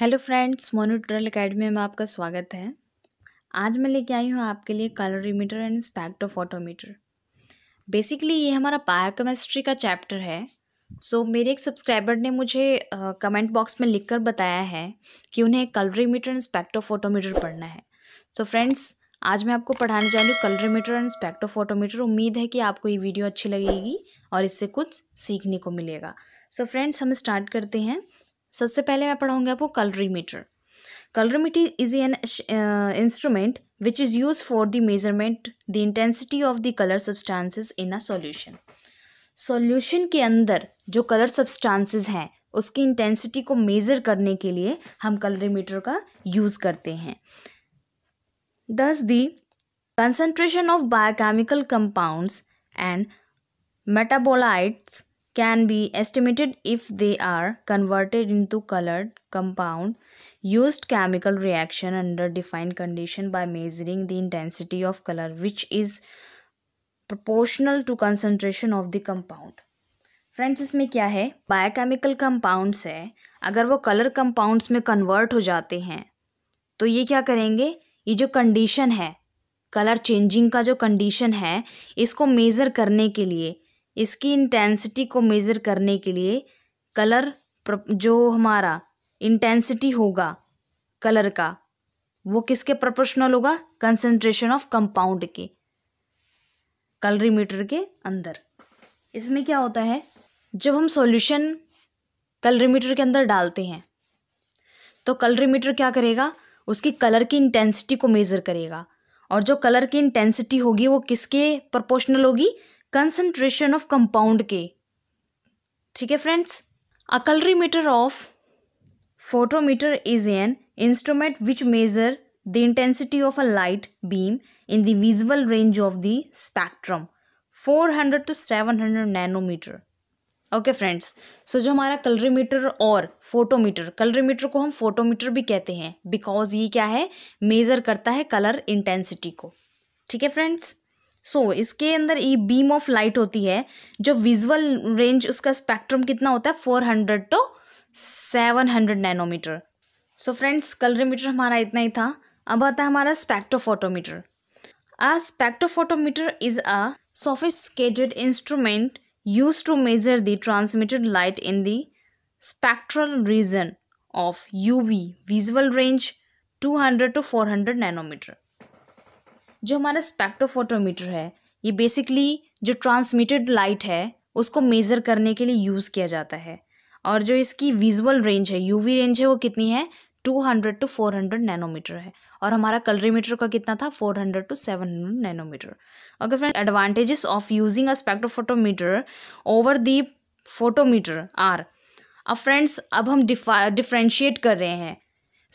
Hello friends Monu academy academy में आपका स्वागत है आज मैं लेके आई हूँ आपके लिए कैलोरीमीटर एंड स्पैक्टोफोटोमीटर बेसिकली ये हमारा बायोकेमिस्ट्री का चैप्टर है सो so, मेरे एक सब्सक्राइबर ने मुझे कमेंट uh, बॉक्स में लिखकर बताया है कि उन्हें कैलोरीमीटर एंड स्पैक्टोफोटोमीटर पढ़ना है सो so, फ्रेंड्स आज मैं आपको पढ़ाने जा रही हूँ कैलोरीमीटर एंड स्पैक्टोफोटोमीटर उम्मीद है कि आपको ये वीडियो अच्छी लगेगी और इससे कुछ सीखने को मिलेगा सो so, फ्रेंड्स हम स्टार्ट करते हैं सबसे पहले मैं पढ़ाऊँगी आपको colorimeter colorimeter is an instrument which is use for the measurement the intensity of the colour substances in a solution solution के अंदर जो कलर सब्सटेंसेस हैं उसकी इंटेंसिटी को मेज़र करने के लिए हम कलरीमीटर का यूज़ करते हैं thus the concentration of biochemical compounds and metabolites can be estimated if they are converted into colored compound used chemical reaction under defined condition by measuring the intensity of color which is proportional to concentration of the compound friends इसमें क्या है biochemical compounds है अगर वो colour compounds में convert हो जाते हैं तो ये क्या करेंगे ये जो कंडीशन है कलर चेंजिंग का जो कंडीशन है इसको मेज़र करने के लिए इसकी इंटेंसिटी को मेज़र करने के लिए कलर जो हमारा इंटेंसिटी होगा कलर का वो किसके प्रपोर्शनल होगा कंसेंट्रेशन ऑफ कंपाउंड के कलरीमीटर के अंदर इसमें क्या होता है जब हम सॉल्यूशन कलरीमीटर के अंदर डालते हैं तो कलरीमीटर क्या करेगा उसकी कलर की इंटेंसिटी को मेज़र करेगा और जो कलर की इंटेंसिटी होगी वो किसके प्रपोर्शनल होगी कंसंट्रेशन ऑफ कंपाउंड के ठीक है friends a colorimeter of photometer is an instrument which measure the intensity of a light beam in the visual range of the spectrum 400 to 700 nanometre okay friends so जो हमारा colorimeter और photometer colorimeter को हम photometer भी कहते हैं because ये क्या है मेजर करता है कलर इंटेंसिटी को ठीक है फ्रेंड्स सो so, इसके अंदर ये बीम ऑफ लाइट होती है जो विजुअल रेंज उसका स्पेक्ट्रम कितना होता है four hundred to seven hundred nanometre so friends colorimeter हमारा इतना ही था अब आता है हमारा spectrophotometer a spectrophotometer is a sophisticated instrument use to measure the transmitted light in the spectral region of U V visual range two hundred to four hundred nanometre जो हमारा स्पेक्ट्रोफोटोमीटर है ये बेसिकली जो ट्रांसमिटेड लाइट है उसको measure करने के लिए यूज़ किया जाता है और जो इसकी विजुअल रेंज है यूवी रेंज है वो कितनी है two hundred to four hundred nanometre है और हमारा कलरीमीटर का कितना था four hundred to seven hundred nanometre okay friend advantages of using a spectrophotometer over the photometer are अब फ्रेंड्स अब हम डिफ्रेंशिएट कर रहे हैं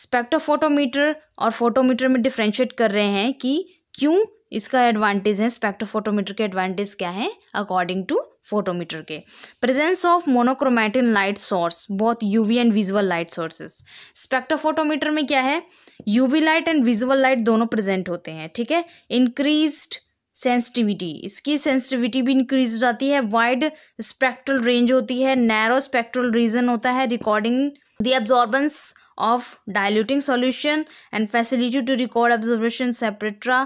स्पेक्ट्रोफोटोमीटर और फोटोमीटर में डिफ्रेंशिएट कर रहे हैं कि क्यों इसका एडवांटेज है स्पेक्ट्रोफोटोमीटर के एडवांटेज क्या है अकॉर्डिंग टू फोटोमीटर के presence of monochromatic light source बहुत UV and visual light sources spectrophotometer में क्या है UV light and visual light दोनों प्रेजेंट होते हैं ठीक है इंक्रीज्ड सेंसिटिविटी इसकी सेंसिटिविटी भी इंक्रीज हो जाती है वाइड स्पेक्ट्रल रेंज होती है नैरो स्पेक्ट्रल रीजन होता है recording the absorbance of diluting solution and facility to record observation separatra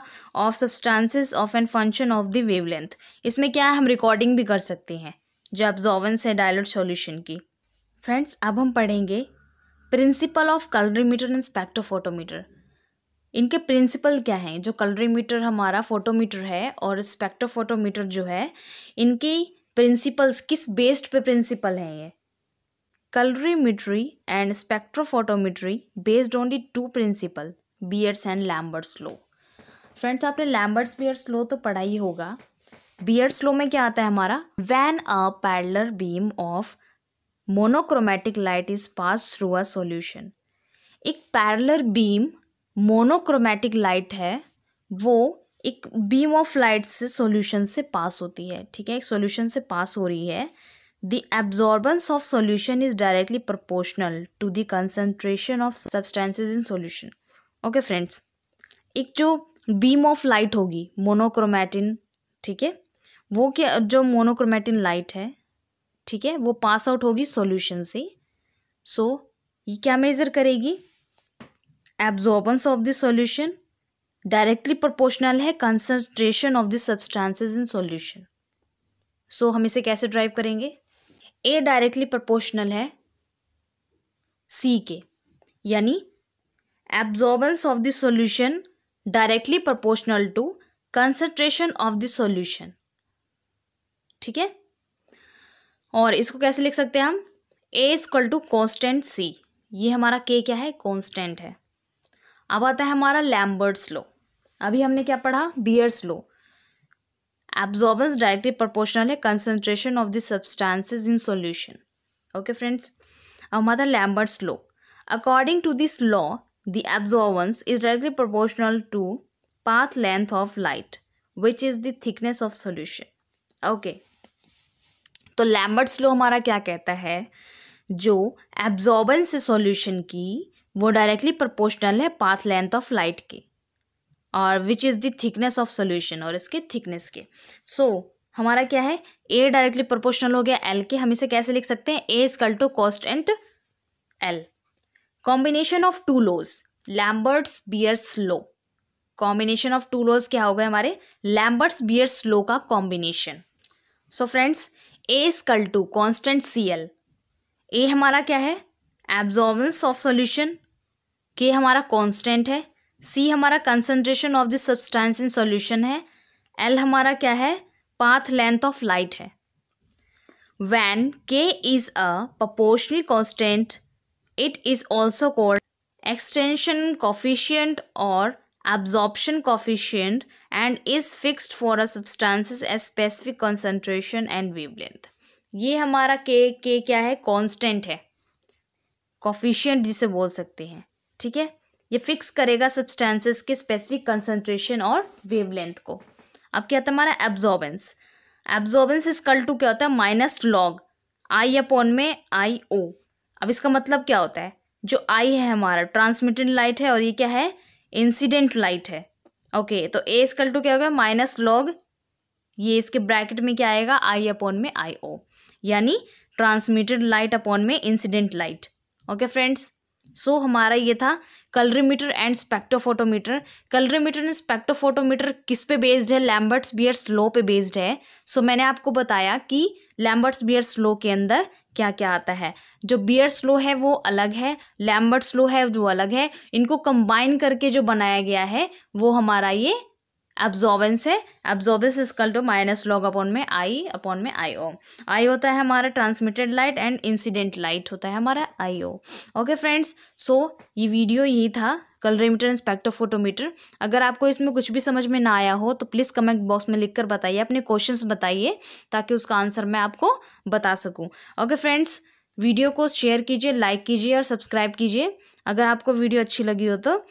of substances of and function of the wavelength इसमें क्या है हम recording भी कर सकते हैं जो absorbance है dilute solution की friends अब हम पढ़ेंगे principle of colorimeter and spectrophotometer इनके प्रिंसिपल क्या हैं जो कलरीमीटर हमारा फोटोमीटर है और स्पेक्ट्रोफोटोमीटर जो है इनकी प्रिंसिपल्स किस बेस्ड पे प्रिंसिपल हैं ये colorimetry and spectrophotometry based on the two principle Beer's and Lambert's law friends आपने लैम्बर्ट्स बियर्स लो तो पढ़ा ही होगा बियर स्लो में क्या आता है हमारा when a parallel beam of monochromatic light is pass through a solution एक पैरलर बीम मोनोक्रोमेटिक लाइट है वो एक बीम ऑफ लाइट से सॉल्यूशन से पास होती है ठीक है एक सॉल्यूशन से पास हो रही है The absorbance of solution is directly proportional to the concentration of substances in solution. Okay okay, friends एक जो बीम ऑफ लाइट होगी मोनोक्रोमेटिन ठीक है वो क्या जो मोनोक्रोमेटिन लाइट है ठीक है वो पास आउट होगी सॉल्यूशन से सो so, ये क्या मेज़र करेगी absorbance of the solution directly proportional है concentration of the substances in solution so हम इसे कैसे ड्राइव करेंगे ए डायरेक्टली प्रोपोर्शनल है सी के यानी absorbance of the solution directly proportional to concentration of the solution ठीक है और इसको कैसे लिख सकते हैं हम A equal to constant C ये हमारा के क्या है कॉन्स्टेंट है अब आता है हमारा लैम्बर्ट्स लो अभी हमने क्या पढ़ा Beer's law absorbance directly proportional है concentration of the substances in solution okay friends अब हमारा Lambert's law according to this law the absorbance is directly proportional to path length of light which is the thickness of solution okay तो Lambert's law हमारा क्या कहता है जो absorbance solution की वो डायरेक्टली प्रोपोर्शनल है पाथ लेंथ ऑफ लाइट की और which is the thickness of solution और इसके थिकनेस के सो so, हमारा क्या है ए डायरेक्टली प्रोपोर्शनल हो गया एल के हम इसे कैसे लिख सकते हैं A is equal to cost and L combination of two laws Lambert's Beer's law combination of two laws क्या हो गए हमारे लैम्बर्ट्स बियर स्लो का combination so friends A is equal to constant C L A हमारा क्या है absorbance of solution के हमारा कॉन्स्टेंट है सी हमारा concentration of this substance in solution है एल हमारा क्या है पाथ लेंथ ऑफ लाइट है when K is a proportional constant it is also called extension coefficient और coefficient and is fixed for a a a specific concentration and wavelength ये हमारा के के क्या है कॉन्स्टेंट है कॉफिशियंट जिसे बोल सकते हैं ठीक है ये फिक्स करेगा सब्सटेंसेस के स्पेसिफिक कंसनट्रेशन और वेवलेंथ को अब क्या था हमारा एब्जॉर्बेंस एब्जॉर्बेंस कल टू क्या होता है माइनस लॉग आई अपॉन में आई ओ अब इसका मतलब क्या होता है जो आई है हमारा ट्रांसमिटेड लाइट है और ये क्या है इंसिडेंट लाइट है ओके okay, तो ए इसकल टू क्या होगा माइनस लॉग ये इसके ब्रैकेट में क्या आएगा आई अपॉन में आई ओ यानी ट्रांसमिटेड लाइट अपॉन में incident light okay friends so so, हमारा ये था colorimeter and spectrophotometer colorimeter and spectrophotometer किस पे बेस्ड है लैम्बर्ट्स बियर्स स्लो पे बेस्ड है सो so, मैंने आपको बताया कि लैम्बर्ट्स बियर्स स्लो के अंदर क्या क्या आता है जो बियर्स स्लो है वो अलग है लैम्बर्ट्स स्लो है जो अलग है इनको कंबाइन करके जो बनाया गया है वो हमारा ये एब्जॉर्बेंस है absorbance is equal to minus log upon में आई अपॉन में आई ओ आई होता है हमारा transmitted light and incident light होता है हमारा आई ओ ओके फ्रेंड्स सो ये वीडियो यही था कलरीमीटर एंड स्पेक्ट्रोफोटोमीटर अगर आपको इसमें कुछ भी समझ में ना आया हो तो प्लीज़ कमेंट बॉक्स में लिखकर बताइए अपने क्वेश्चंस बताइए ताकि उसका आंसर मैं आपको बता सकूं ओके फ्रेंड्स वीडियो को शेयर कीजिए लाइक कीजिए और सब्सक्राइब कीजिए अगर आपको वीडियो अच्छी लगी हो तो